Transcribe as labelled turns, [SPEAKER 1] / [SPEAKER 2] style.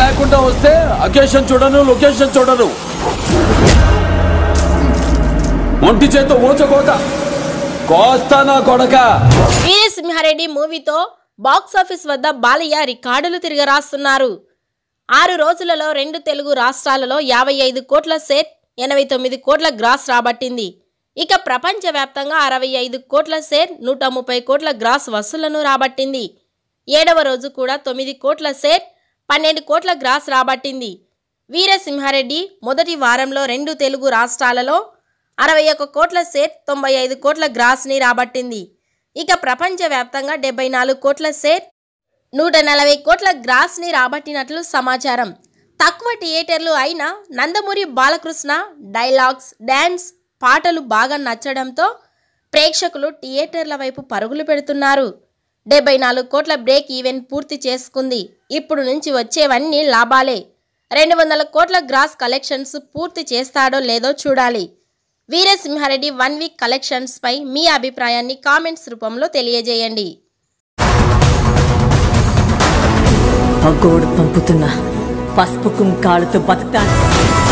[SPEAKER 1] లేకుండా వస్తే అకేషన్ చూడను లొకేషన్ చూడను ఒంటి చేత ఓచకోత కోస్తానా కొడక
[SPEAKER 2] వీరే సింహారెడ్డి మూవీతో బాక్స్ ఆఫీస్ వద్ద బాలయ్య రికార్డులు తిరిగి రాస్తున్నారు ఆరు రోజులలో రెండు తెలుగు రాష్ట్రాలలో యాభై ఐదు కోట్ల సేట్ ఎనభై తొమ్మిది కోట్ల గ్రాస్ రాబట్టింది ఇక ప్రపంచవ్యాప్తంగా అరవై ఐదు కోట్ల షేర్ నూట ముప్పై కోట్ల గ్రాస్ వసూలను రాబట్టింది ఏడవ రోజు కూడా తొమ్మిది కోట్ల షేర్ పన్నెండు కోట్ల గ్రాస్ రాబట్టింది వీరసింహారెడ్డి మొదటి వారంలో రెండు తెలుగు రాష్ట్రాలలో అరవై ఒక్క కోట్ల షేర్ తొంభై ఐదు కోట్ల గ్రాస్ని రాబట్టింది ఇక ప్రపంచవ్యాప్తంగా డెబ్బై నాలుగు కోట్ల షేర్ నూట నలభై కోట్ల గ్రాస్ని రాబట్టినట్లు సమాచారం తక్కువ థియేటర్లు అయిన నందమూరి బాలకృష్ణ డైలాగ్స్ డ్యాన్స్ పాటలు బాగా నచ్చడంతో ప్రేక్షకులు థియేటర్ల వైపు పరుగులు పెడుతున్నారు డెబ్బై నాలుగు కోట్ల బ్రేక్ ఈవెన్ పూర్తి చేసుకుంది ఇప్పుడు నుంచి వచ్చేవన్నీ లాభాలే రెండు వందల కోట్ల గ్రాస్ కలెక్షన్స్ పూర్తి చేస్తాడో లేదో చూడాలి వీరసింహారెడ్డి వన్ వీక్ కలెక్షన్స్పై మీ అభిప్రాయాన్ని కామెంట్స్ రూపంలో తెలియజేయండి పంపుతున్నా పసుపు కుంకాలతో బతుకుతాను